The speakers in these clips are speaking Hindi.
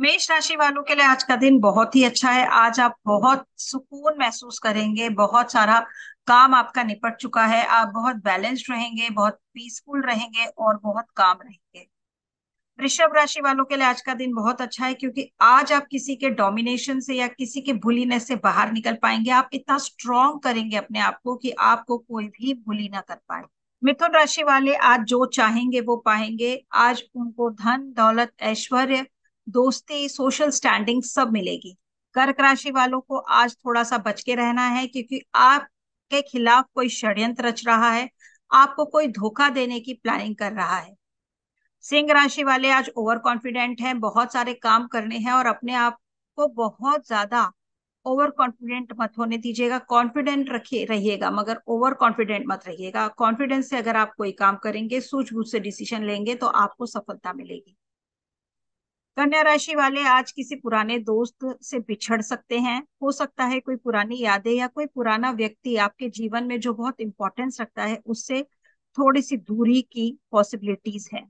मेष राशि वालों के लिए आज का दिन बहुत ही अच्छा है आज आप बहुत सुकून महसूस करेंगे बहुत सारा काम आपका निपट चुका है आप बहुत बैलेंस्ड रहेंगे बहुत पीसफुल रहेंगे और बहुत काम रहेंगे वृषभ राशि वालों के लिए आज का दिन बहुत अच्छा है क्योंकि आज आप किसी के डोमिनेशन से या किसी के बुलीनेस से बाहर निकल पाएंगे आप इतना स्ट्रांग करेंगे अपने आप को कि आपको कोई भी भुली ना कर पाए मिथुन राशि वाले आज जो चाहेंगे वो पाएंगे आज उनको धन दौलत ऐश्वर्य दोस्ती सोशल स्टैंडिंग सब मिलेगी कर्क राशि वालों को आज थोड़ा सा बच के रहना है क्योंकि आपके खिलाफ कोई षड्यंत्र रच रहा है आपको कोई धोखा देने की प्लानिंग कर रहा है सिंह राशि वाले आज ओवर कॉन्फिडेंट हैं बहुत सारे काम करने हैं और अपने आप को बहुत ज्यादा ओवर कॉन्फिडेंट मत होने दीजिएगा कॉन्फिडेंट रखिए रहिएगा मगर ओवर कॉन्फिडेंट मत रहिएगा कॉन्फिडेंस से अगर आप कोई काम करेंगे सूझबूझ से डिसीजन लेंगे तो आपको सफलता मिलेगी कन्या राशि वाले आज किसी पुराने दोस्त से बिछड़ सकते हैं हो सकता है कोई पुरानी यादें या कोई पुराना व्यक्ति आपके जीवन में जो बहुत इंपॉर्टेंस रखता है उससे थोड़ी सी दूरी की पॉसिबिलिटीज है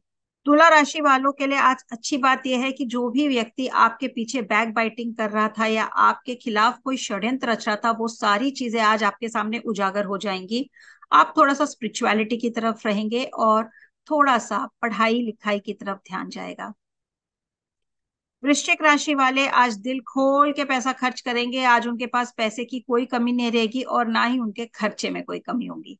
तुला राशि वालों के लिए आज अच्छी बात यह है कि जो भी व्यक्ति आपके पीछे बैक बाइटिंग कर रहा था या आपके खिलाफ कोई षड्यंत्र रच रहा था वो सारी चीजें आज आपके सामने उजागर हो जाएंगी आप थोड़ा सा स्पिरिचुअलिटी की तरफ रहेंगे और थोड़ा सा पढ़ाई लिखाई की तरफ ध्यान जाएगा वृश्चिक राशि वाले आज दिल खोल के पैसा खर्च करेंगे आज उनके पास पैसे की कोई कमी नहीं रहेगी और ना ही उनके खर्चे में कोई कमी होगी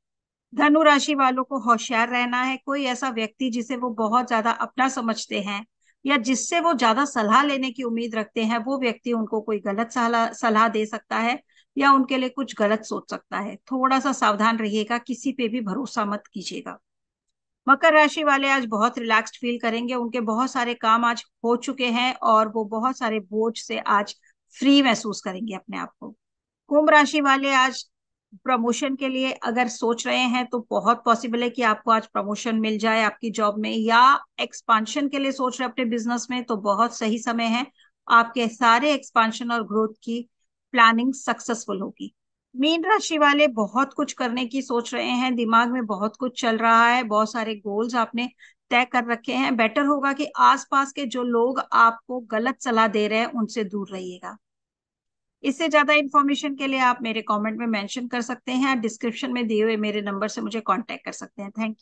धनु राशि वालों को होशियार रहना है कोई ऐसा व्यक्ति जिसे वो बहुत ज्यादा अपना समझते हैं या जिससे वो ज्यादा सलाह लेने की उम्मीद रखते हैं वो व्यक्ति उनको कोई गलत सलाह सलाह दे सकता है या उनके लिए कुछ गलत सोच सकता है थोड़ा सा सावधान रहिएगा किसी पे भी भरोसा मत कीजिएगा मकर राशि वाले आज बहुत रिलैक्स्ड फील करेंगे उनके बहुत सारे काम आज हो चुके हैं और वो बहुत सारे बोझ से आज फ्री महसूस करेंगे अपने आप को कुंभ राशि वाले आज प्रमोशन के लिए अगर सोच रहे हैं तो बहुत पॉसिबल है कि आपको आज प्रमोशन मिल जाए आपकी जॉब में या एक्सपांशन के लिए सोच रहे अपने बिजनेस में तो बहुत सही समय है आपके सारे एक्सपांशन और ग्रोथ की प्लानिंग सक्सेसफुल होगी मीन राशि वाले बहुत कुछ करने की सोच रहे हैं दिमाग में बहुत कुछ चल रहा है बहुत सारे गोल्स आपने तय कर रखे हैं बेटर होगा कि आसपास के जो लोग आपको गलत सलाह दे रहे हैं उनसे दूर रहिएगा इससे ज्यादा इन्फॉर्मेशन के लिए आप मेरे कमेंट में मेंशन कर सकते हैं डिस्क्रिप्शन में दिए हुए मेरे नंबर से मुझे कांटेक्ट कर सकते हैं थैंक यू